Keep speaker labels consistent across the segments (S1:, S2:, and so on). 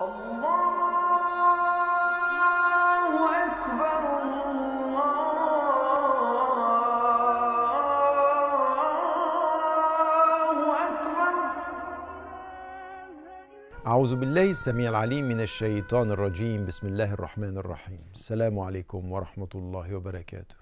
S1: أعوذ بالله السميع العليم من الشيطان الرجيم بسم الله الرحمن الرحيم السلام عليكم ورحمة الله وبركاته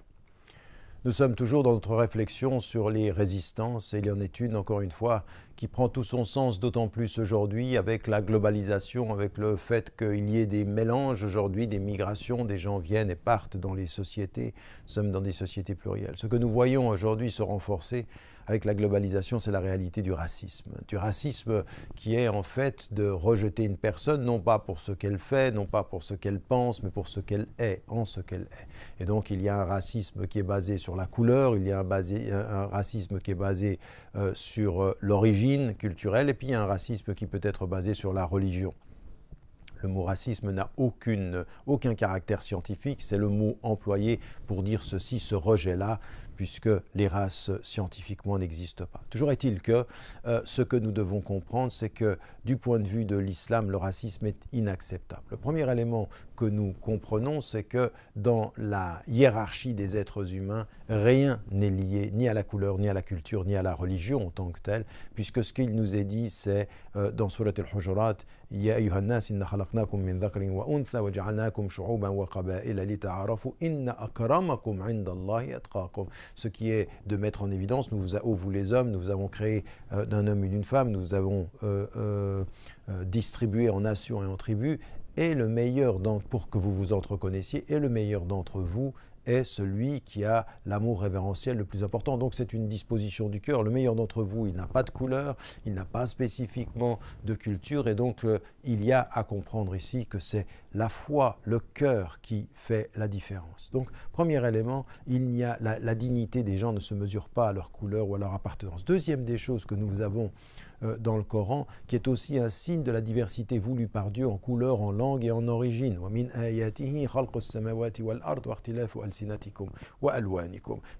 S1: Nous sommes toujours dans notre réflexion sur les résistances et il y en est une encore une fois qui prend tout son sens d'autant plus aujourd'hui avec la globalisation, avec le fait qu'il y ait des mélanges aujourd'hui, des migrations, des gens viennent et partent dans les sociétés, sommes dans des sociétés plurielles. Ce que nous voyons aujourd'hui se renforcer avec la globalisation, c'est la réalité du racisme. Du racisme qui est en fait de rejeter une personne, non pas pour ce qu'elle fait, non pas pour ce qu'elle pense, mais pour ce qu'elle est, en ce qu'elle est. Et donc il y a un racisme qui est basé sur la couleur, il y a un, basé, un racisme qui est basé euh, sur euh, l'origine, culturelle, et puis il y a un racisme qui peut être basé sur la religion. Le mot racisme n'a aucun caractère scientifique, c'est le mot employé pour dire ceci, ce rejet-là, puisque les races scientifiquement n'existent pas. Toujours est-il que euh, ce que nous devons comprendre, c'est que du point de vue de l'islam, le racisme est inacceptable. Le premier élément que nous comprenons, c'est que dans la hiérarchie des êtres humains, rien n'est lié ni à la couleur, ni à la culture, ni à la religion en tant que telle, puisque ce qu'il nous est dit, c'est euh, dans Surat al-Hujurat, Ya Yuhannas, inna khalaqnakum min wa wa ja'alnakum shu'uban wa li ta'arafu inna akramakum ce qui est de mettre en évidence, nous, vous oh, vous les hommes, nous vous avons créé euh, d'un homme et d'une femme, nous vous avons euh, euh, distribué en nations et en tribus, et le meilleur d'entre pour que vous vous entreconnaissiez, et le meilleur d'entre vous est celui qui a l'amour révérentiel le plus important. Donc c'est une disposition du cœur. Le meilleur d'entre vous, il n'a pas de couleur, il n'a pas spécifiquement de culture, et donc euh, il y a à comprendre ici que c'est la foi, le cœur qui fait la différence. Donc premier élément, il n'y a la dignité des gens ne se mesure pas à leur couleur ou à leur appartenance. Deuxième des choses que nous avons euh, dans le Coran, qui est aussi un signe de la diversité voulue par Dieu en couleur, en langue et en origine.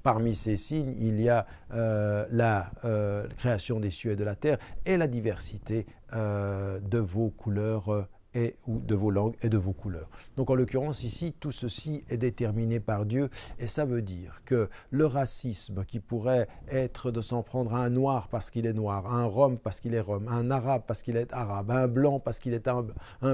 S1: Parmi ces signes, il y a euh, la euh, création des cieux et de la terre et la diversité de vos couleurs et ou de vos langues et de vos couleurs. Donc en l'occurrence ici, tout ceci est déterminé par Dieu et ça veut dire que le racisme qui pourrait être de s'en prendre à un noir parce qu'il est noir, à un rome parce qu'il est rome, à un arabe parce qu'il est arabe, à un blanc parce qu'il est un,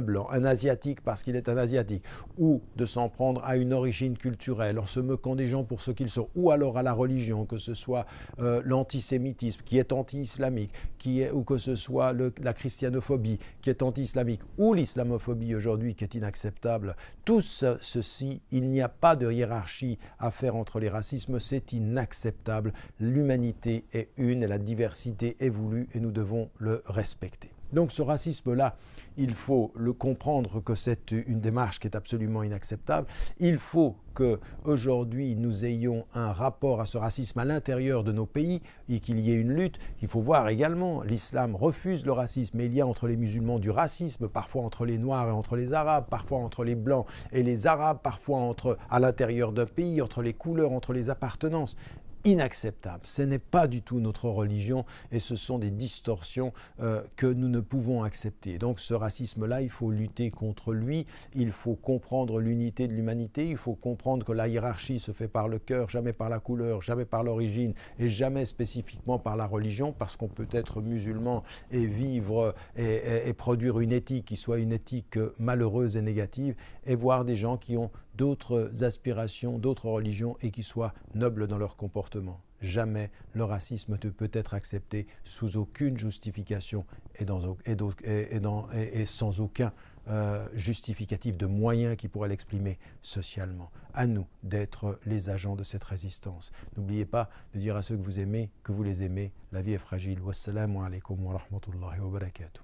S1: blanc, un asiatique parce qu'il est un asiatique, ou de s'en prendre à une origine culturelle en se moquant des gens pour ce qu'ils sont, ou alors à la religion, que ce soit euh, l'antisémitisme qui est anti-islamique, qui est, ou que ce soit la christianophobie qui est anti-islamique, ou l'islamisme l'islamophobie aujourd'hui qui est inacceptable, tout ceci, il n'y a pas de hiérarchie à faire entre les racismes, c'est inacceptable. L'humanité est une la diversité est voulue et nous devons le respecter. Donc ce racisme-là, il faut le comprendre que c'est une démarche qui est absolument inacceptable. Il faut que aujourd'hui nous ayons un rapport à ce racisme à l'intérieur de nos pays et qu'il y ait une lutte. Il faut voir également, l'islam refuse le racisme, mais il y a entre les musulmans du racisme, parfois entre les noirs et entre les arabes, parfois entre les blancs et les arabes, parfois entre à l'intérieur d'un pays, entre les couleurs, entre les appartenances inacceptable. Ce n'est pas du tout notre religion et ce sont des distorsions euh, que nous ne pouvons accepter. Donc ce racisme-là, il faut lutter contre lui, il faut comprendre l'unité de l'humanité, il faut comprendre que la hiérarchie se fait par le cœur, jamais par la couleur, jamais par l'origine et jamais spécifiquement par la religion parce qu'on peut être musulman et vivre et produire une éthique qui soit une éthique malheureuse et négative et voir des gens qui ont d'autres aspirations, d'autres religions et qui soient nobles dans leur comportement. Jamais le racisme ne peut être accepté sous aucune justification et, sans aucun euh, justificatif de moyens qui pourraient l'exprimer socialement. À nous d'être les agents de cette résistance. N'oubliez pas de dire à ceux que vous aimez que vous les aimez. La vie est fragile. Wassalamu alaikum wa rahmatullahi wa barakatuh.